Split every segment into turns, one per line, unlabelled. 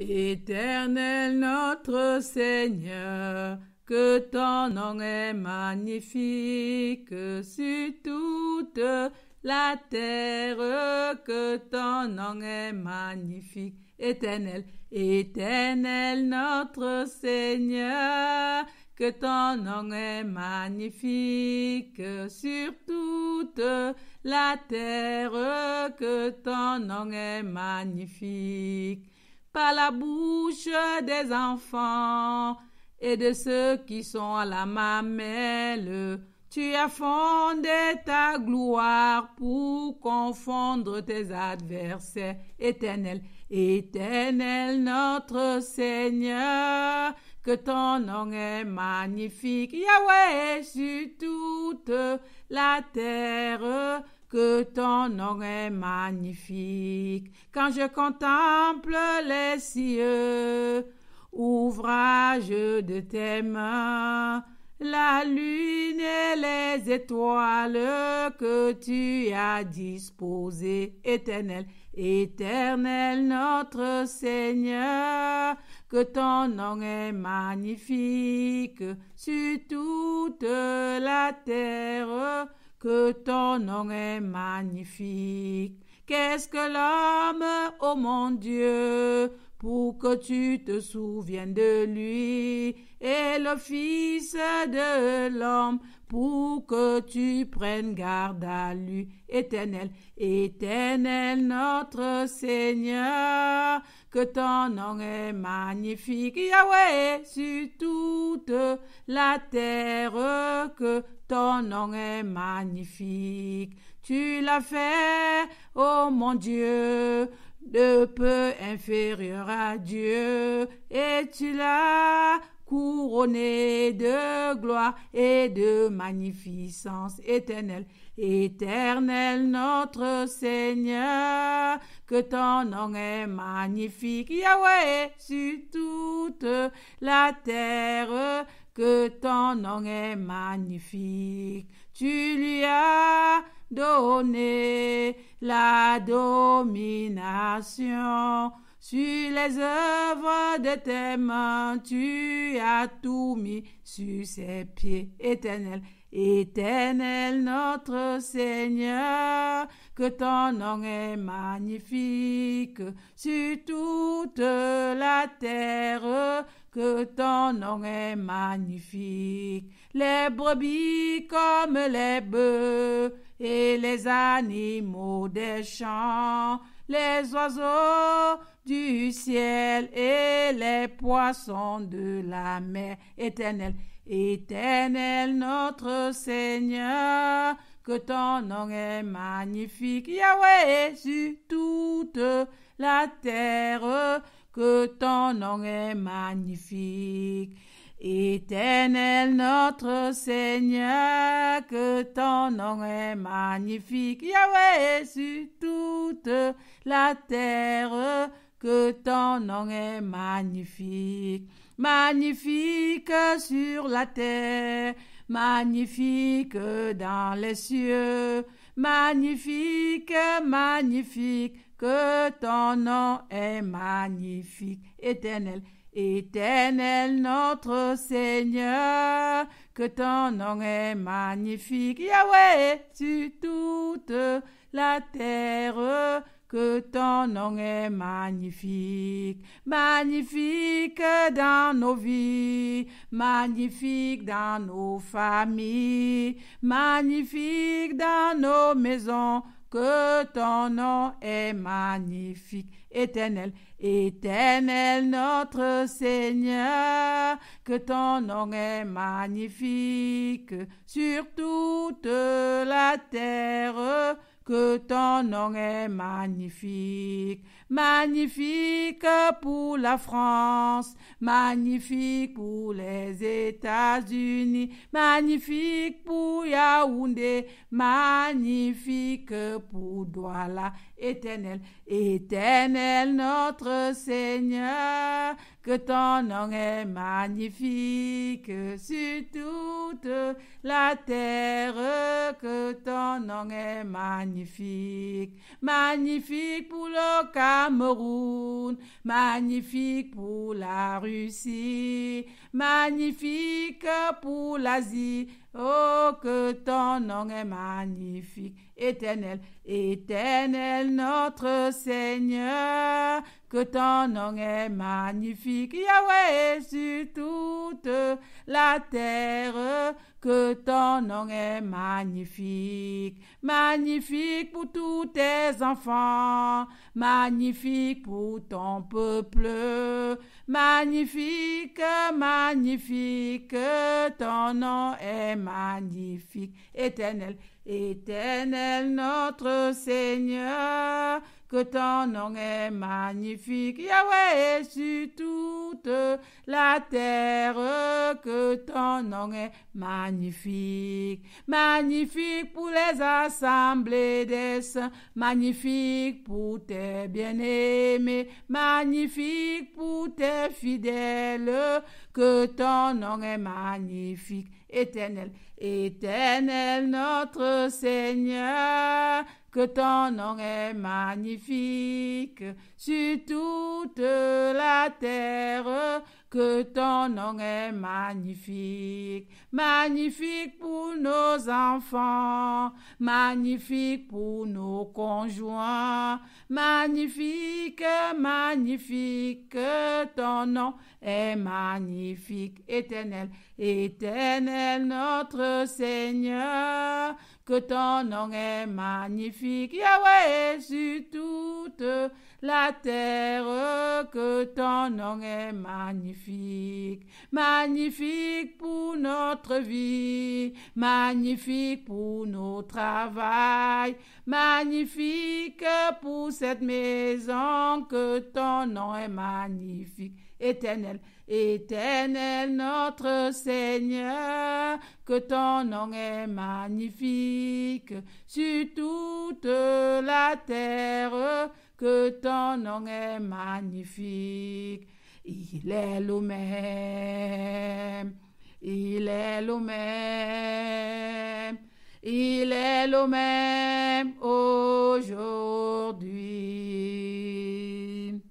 Éternel notre Seigneur, que ton nom est magnifique sur toute la terre, que ton nom est magnifique, éternel, éternel notre Seigneur, que ton nom est magnifique sur toute la terre, que ton nom est magnifique par la bouche des enfants et de ceux qui sont à la mamelle. Tu as fondé ta gloire pour confondre tes adversaires. Éternel, éternel notre Seigneur, que ton nom est magnifique. Yahweh sur toute la terre que ton nom est magnifique. Quand je contemple les cieux, ouvrage de tes mains, la lune et les étoiles que tu as disposées, éternel, éternel notre Seigneur, que ton nom est magnifique sur toute la terre que ton nom est magnifique. Qu'est-ce que l'homme, ô oh mon Dieu, pour que tu te souviennes de lui, et le Fils de l'homme, pour que tu prennes garde à lui. Éternel, éternel notre Seigneur, que ton nom est magnifique, Yahweh, sur toute la terre, que ton nom est magnifique. Tu l'as fait, ô oh mon Dieu, de peu inférieur à Dieu, et tu l'as couronné de gloire et de magnificence éternelle. Éternel notre Seigneur, que ton nom est magnifique, Yahweh, sur toute la terre, que ton nom est magnifique tu lui as donné la domination. Sur les œuvres de tes mains, tu as tout mis sur ses pieds éternels. Éternel notre Seigneur, que ton nom est magnifique sur toute la terre, que ton nom est magnifique. Les brebis comme les bœufs et les animaux des champs, les oiseaux du ciel et les poissons de la mer éternelle. Éternel notre Seigneur, que ton nom est magnifique, Yahweh, sur toute la terre, que ton nom est magnifique. Éternel notre Seigneur, que ton nom est magnifique, Yahweh, sur toute la terre, que ton nom est magnifique, magnifique sur la terre, magnifique dans les cieux, magnifique, magnifique, que ton nom est magnifique, éternel. Éternel notre Seigneur, que ton nom est magnifique, Yahweh, sur toute la terre que ton nom est magnifique, magnifique dans nos vies, magnifique dans nos familles, magnifique dans nos maisons, que ton nom est magnifique, éternel, éternel notre Seigneur, que ton nom est magnifique sur toute la terre que ton nom est magnifique, magnifique pour la France, magnifique pour les États-Unis, magnifique pour Yaoundé, magnifique pour Douala Éternel, Éternel notre Seigneur, que ton nom est magnifique sur toute la terre, que ton nom est magnifique, magnifique pour le Cameroun, magnifique pour la Russie, magnifique pour l'Asie, oh que ton nom est magnifique éternel, éternel notre Seigneur, que ton nom est magnifique, Yahweh, sur toute la terre, que ton nom est magnifique, magnifique pour tous tes enfants, magnifique pour ton peuple, magnifique, magnifique, ton nom est magnifique, éternel, éternel notre Seigneur, que ton nom est magnifique magnifique Yahweh sur toute la terre que ton nom est magnifique. Magnifique pour les assemblées des saints, magnifique pour tes bien-aimés, magnifique pour tes fidèles que ton nom est magnifique. Éternel, éternel notre Seigneur que ton nom est magnifique sur toute la terre, que ton nom est magnifique, magnifique pour nos enfants, magnifique pour nos conjoints, magnifique, magnifique, ton nom est magnifique, éternel, éternel notre Seigneur que ton nom est magnifique, Yahweh, sur toute la terre, que ton nom est magnifique, magnifique pour notre vie, magnifique pour nos travails, magnifique pour cette maison, que ton nom est magnifique. Éternel, Éternel notre Seigneur, que ton nom est magnifique sur toute la terre, que ton nom est magnifique. Il est le même, il est le même, il est le même aujourd'hui.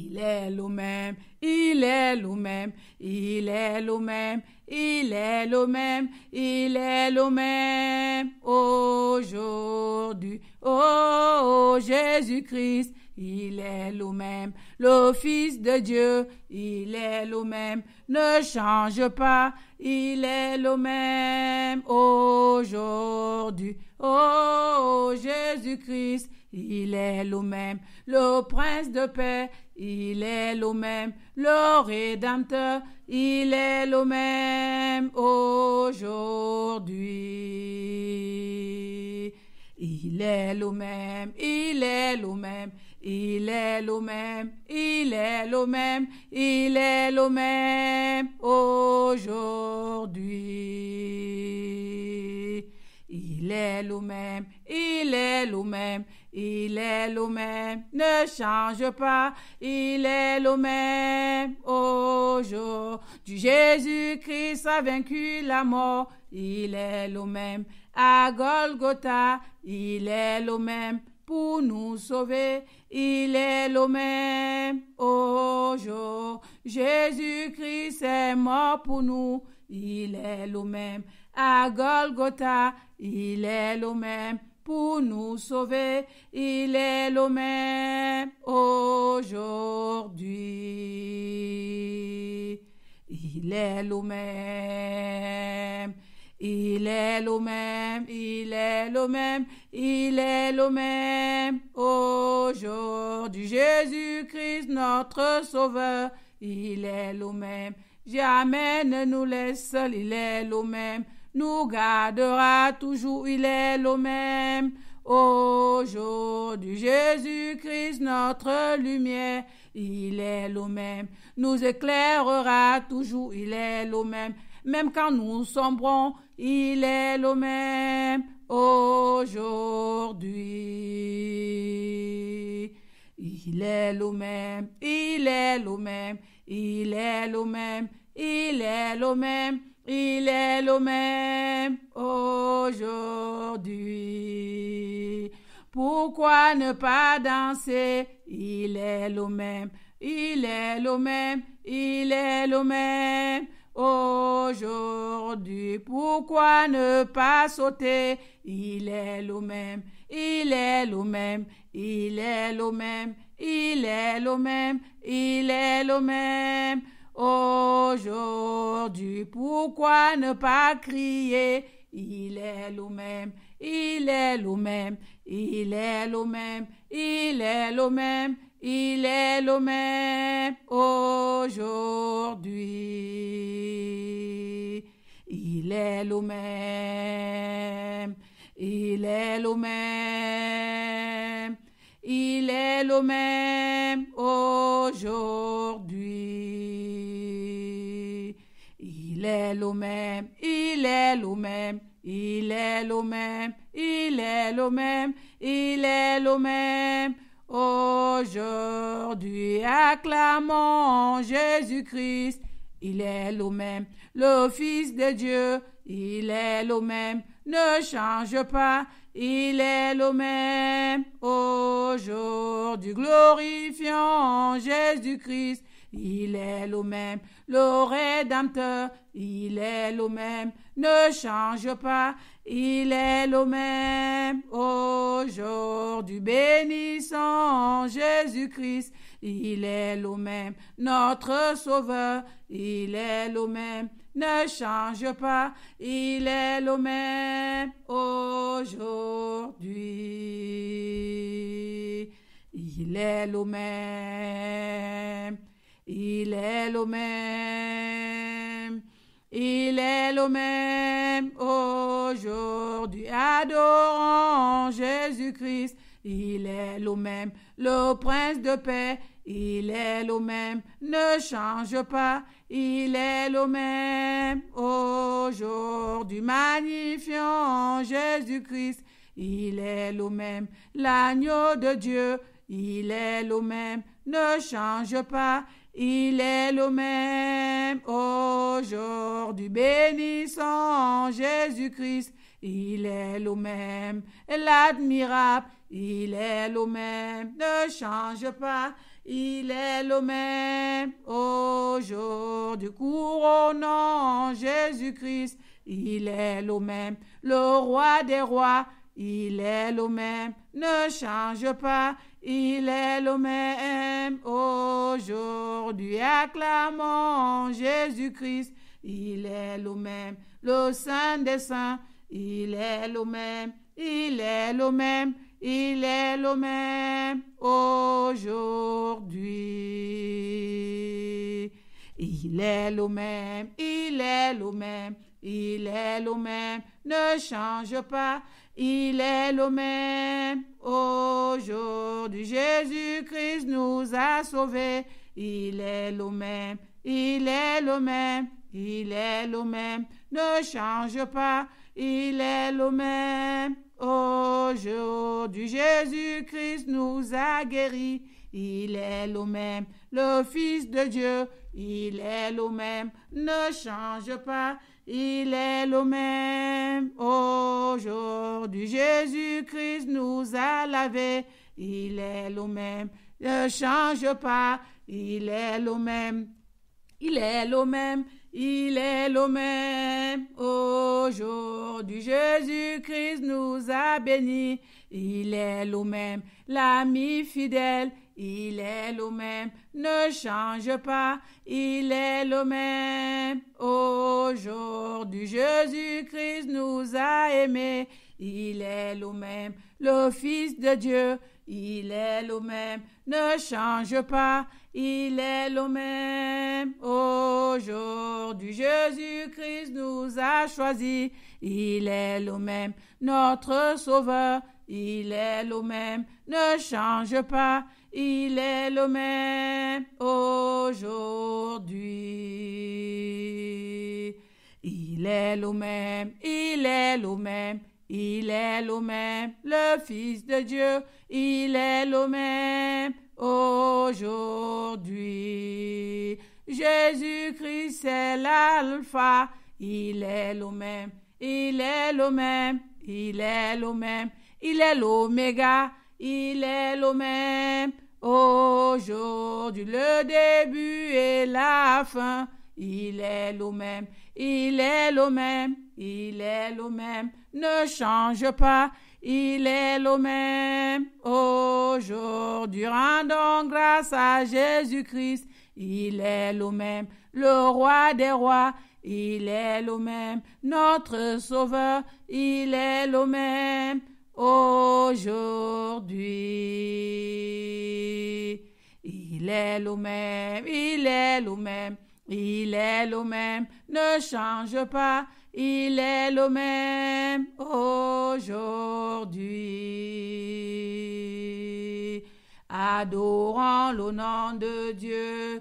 Il est le même, il est le même, il est le même, il est le même, il est le même. Aujourd'hui, oh, Jésus-Christ, il est le même, le Fils de Dieu, il est le même, ne change pas, il est le même aujourd'hui. oh Jésus-Christ, il est le même. Le prince de paix, il est le même. Le rédempteur, il est le même aujourd'hui. Il est le même, il est le même, il est le même, il est le même, il est le même aujourd'hui. Il est le même, il est le même, il est le même, ne change pas, il est le même. du Jésus-Christ a vaincu la mort, il est le même. À Golgotha, il est le même pour nous sauver. Il est le même. Aujourd'hui, Jésus-Christ est mort pour nous. Il est le même à Golgotha, il est le même pour nous sauver, il est le même aujourd'hui. Il est le même. Il est le même, il est le même, il est le même aujourd'hui. Jésus-Christ, notre Sauveur, il est le même. Jamais ne nous laisse seul, il est le même nous gardera toujours, il est le même. Aujourd'hui, Jésus-Christ, notre lumière, il est le même, nous éclairera toujours, il est le même, même quand nous sombrons, il est le même aujourd'hui. Il est le même, il est le même, il est le même, il est le même. Il est le même aujourd'hui. Pourquoi ne pas danser Il est le même, il est le même, il est le même aujourd'hui. Pourquoi ne pas sauter Il est le même, il est le même, il est le même, il est le même, il est le même. Il est le même Aujourd'hui, pourquoi ne pas crier Il est le même, il est le même, il est le même, il est le même, il est le même aujourd'hui. Il est le même, il est le même, il est le même aujourd'hui. est le même, il est le même, il est le même, il est le même. Aujourd'hui, acclamons Jésus-Christ. Il est le même, le Fils de Dieu. Il est le même, ne change pas. Il est le même. Aujourd'hui, glorifions Jésus-Christ. Il est le même, le Rédempteur, il est le même, ne change pas, il est le même. Aujourd'hui, bénissant Jésus-Christ, il est le même, notre Sauveur, il est le même ne change pas, il est le même aujourd'hui. Il est le même. Il est le même. Il est le même aujourd'hui. Adorons Jésus-Christ. Il est le même, le prince de paix. Il est le même, ne change pas. Il est le même aujourd'hui. Magnifions Jésus-Christ. Il est le même, l'agneau de Dieu. Il est le même, ne change pas. Il est le même aujourd'hui, bénissant Jésus-Christ. Il est le même, l'admirable. Il est le même, ne change pas. Il est le même jour aujourd'hui, couronnant Jésus-Christ. Il est le même, le roi des rois. Il est le même, ne change pas. Il est le même aujourd'hui. Acclamons Jésus-Christ. Il est le même, le Saint des Saints. Il est le même, il est le même, il est le même aujourd'hui. Il est le même, il est le même, il est le même, ne change pas. Il est le même. Aujourd'hui, Jésus-Christ nous a sauvés. Il est le même. Il est le même. Il est le même. Ne change pas. Il est le même. Aujourd'hui, Jésus-Christ nous a guéris. Il est le même, le Fils de Dieu. Il est le même, ne change pas. Il est le même aujourd'hui. Jésus-Christ nous a lavé. Il est le même. Ne change pas. Il est le même. Il est le même. Il est le même. Aujourd'hui, Jésus-Christ nous a bénis. Il est le même. L'ami fidèle. Il est le même, ne change pas, il est le même aujourd'hui. Aujourd'hui, Jésus-Christ nous a aimés. Il est le même, le Fils de Dieu. Il est le même, ne change pas. Il est le même. Aujourd'hui, Jésus-Christ nous a choisis. Il est le même, notre Sauveur. Il est le même, ne change pas. Il est le même aujourd'hui. Il est le même, il est le même, il est le même, le Fils de Dieu, il est le même aujourd'hui. Jésus-Christ est l'alpha, il est le même, il est le même, il est le même, il est l'oméga, il est le même aujourd'hui, le début et la fin, il est le même. Il est le même, il est le même, ne change pas, il est le même. Aujourd'hui, rendons grâce à Jésus-Christ, il est le même, le roi des rois, il est le même, notre sauveur, il est le même. Aujourd'hui, il est le même, il est le même, il est le même, ne change pas, il est le même aujourd'hui. Adorant le nom de Dieu,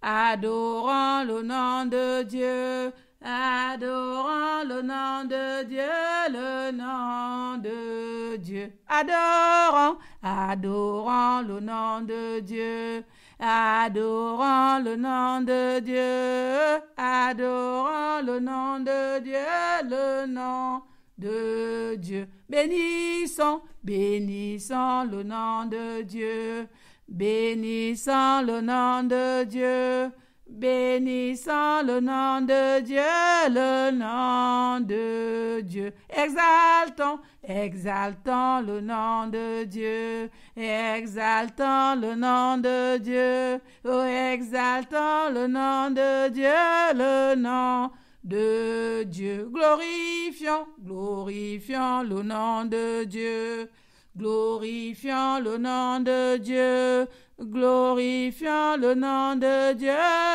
adorant le nom de Dieu, adorant le nom de Dieu, le nom de Dieu, Adorons, adorant le nom de Dieu. Adorons le nom de Dieu, adorons le nom de Dieu, le nom de Dieu. Bénissons, bénissons le nom de Dieu, bénissons le nom de Dieu. Bénissons le nom de Dieu, le nom de Dieu. Exaltons, exaltons le nom de Dieu. Exaltons le nom de Dieu. Oh, exaltons le nom de Dieu, le nom de Dieu. Glorifions, glorifions le nom de Dieu. Glorifions le nom de Dieu. Glorifiant le nom de Dieu,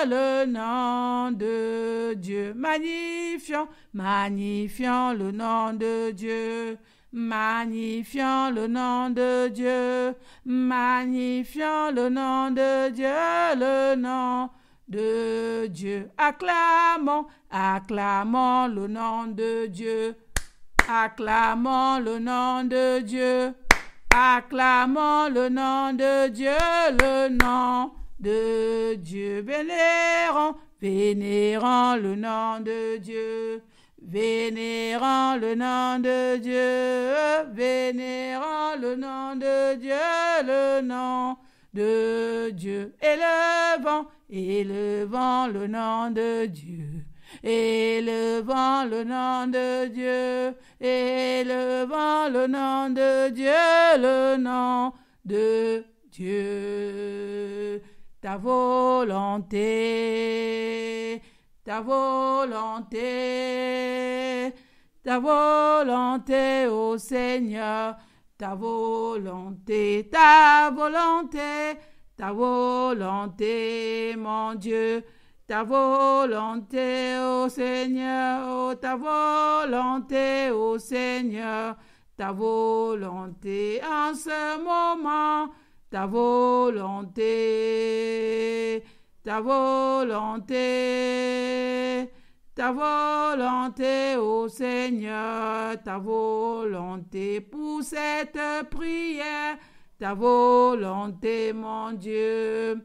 le nom de Dieu. Magnifiant, magnifiant le nom de Dieu. Magnifiant le nom de Dieu. Magnifiant le nom de Dieu, le nom de Dieu. Acclamons, acclamons le nom de Dieu. Acclamons le nom de Dieu. Acclamons le nom de Dieu, le nom de Dieu. Vénérons, vénérant le nom de Dieu. vénérant le nom de Dieu, vénérant le nom de Dieu, le nom de Dieu. Élevons, élevant le nom de Dieu élevant le nom de Dieu, élevant le nom de Dieu, le nom de Dieu. Ta volonté, ta volonté, ta volonté, ô Seigneur, ta volonté, ta volonté, ta volonté, mon Dieu ta volonté, ô Seigneur, ta volonté, ô Seigneur, ta volonté en ce moment, ta volonté, ta volonté, ta volonté, ô Seigneur, ta volonté pour cette prière, ta volonté, mon Dieu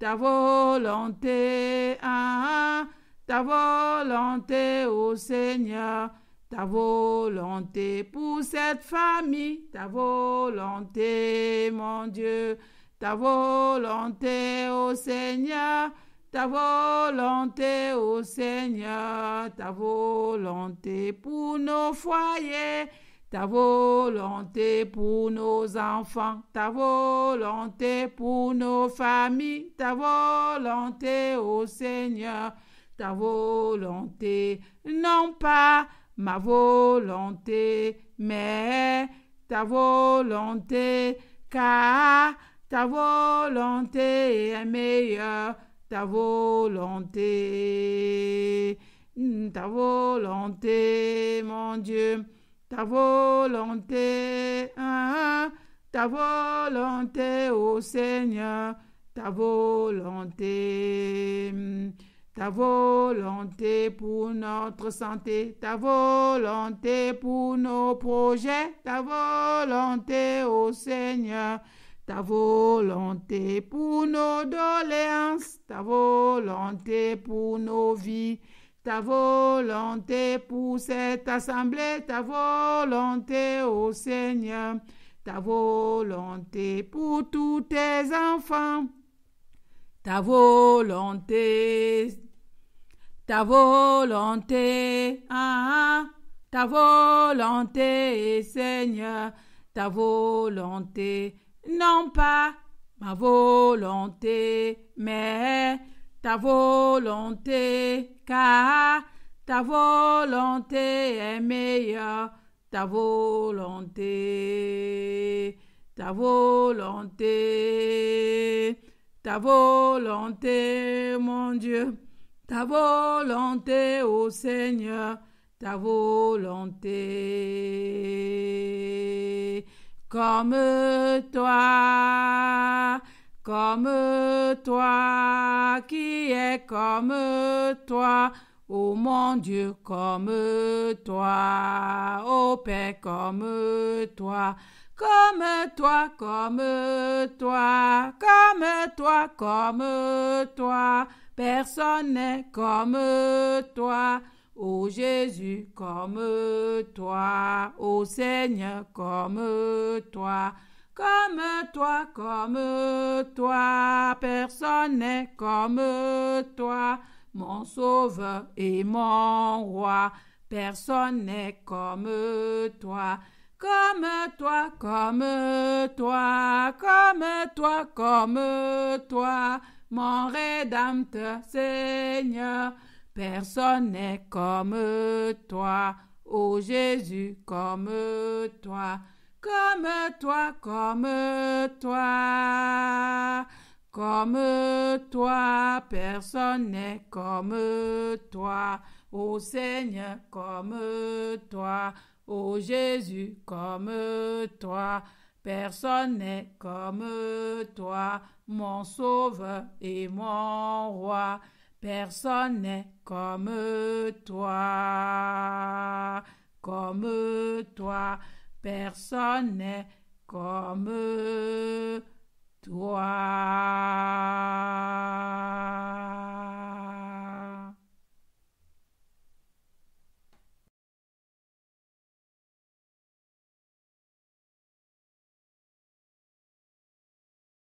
ta volonté, ah, ah. ta volonté, au Seigneur, ta volonté pour cette famille, ta volonté, mon Dieu, ta volonté, au Seigneur, ta volonté, au Seigneur, ta volonté pour nos foyers ta volonté pour nos enfants, ta volonté pour nos familles, ta volonté ô Seigneur, ta volonté, non pas ma volonté, mais ta volonté, car ta volonté est meilleure, ta volonté, ta volonté, mon Dieu ta volonté, hein, hein. ta volonté, ô Seigneur, ta volonté, hmm. ta volonté pour notre santé, ta volonté pour nos projets, ta volonté, ô Seigneur, ta volonté pour nos doléances, ta volonté pour nos vies ta volonté pour cette assemblée, ta volonté au Seigneur, ta volonté pour tous tes enfants, ta volonté, ta volonté, ah, ah ta volonté, Seigneur, ta volonté, non pas ma volonté, mais ta volonté, car ta volonté est meilleure, ta volonté, ta volonté, ta volonté, mon Dieu, ta volonté, ô Seigneur, ta volonté, comme toi comme toi, qui es comme toi, ô mon Dieu, comme toi, ô Père, comme toi, comme toi, comme toi, comme toi, comme toi, personne n'est comme toi. Ô Jésus, comme toi, ô Seigneur, comme toi. Comme toi, comme toi, personne n'est comme toi, mon sauveur et mon roi. Personne n'est comme toi, comme toi, comme toi, comme toi, comme toi, mon rédempteur Seigneur. Personne n'est comme toi, ô Jésus, comme toi. Comme toi, comme toi, comme toi, personne n'est comme toi. Ô Seigneur, comme toi, ô Jésus, comme toi. Personne n'est comme toi, mon sauveur et mon roi. Personne n'est comme toi, comme toi personne n'est comme toi.